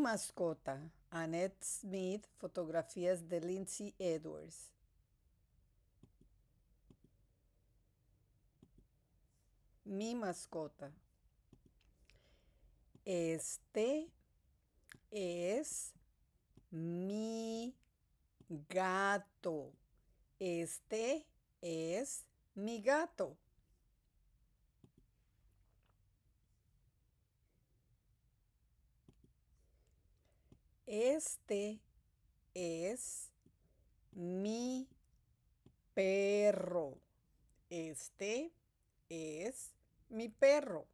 Mascota. Annette Smith, fotografías de Lindsay Edwards. Mi mascota. Este es mi gato. Este es mi gato. Este es mi perro. Este es mi perro.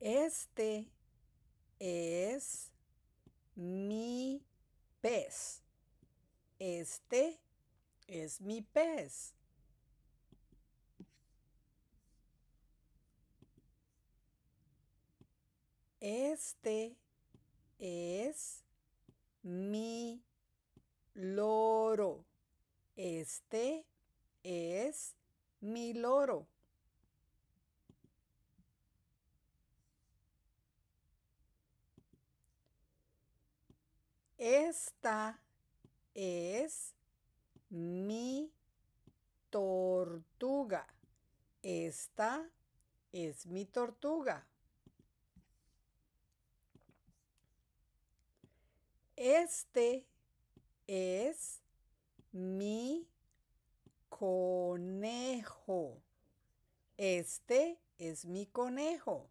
Este es mi pez. Este es mi pez. Este es mi loro. Este es mi loro. Esta es mi tortuga. Esta es mi tortuga. Este es mi conejo. Este es mi conejo.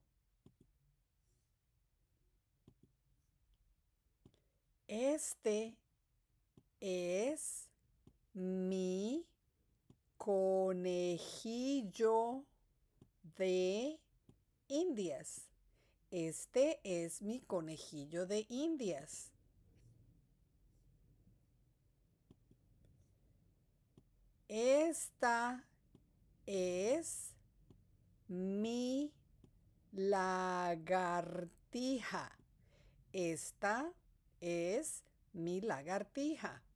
Este es mi conejillo de indias. Este es mi conejillo de indias. Esta es mi lagartija. Esta es mi lagartija.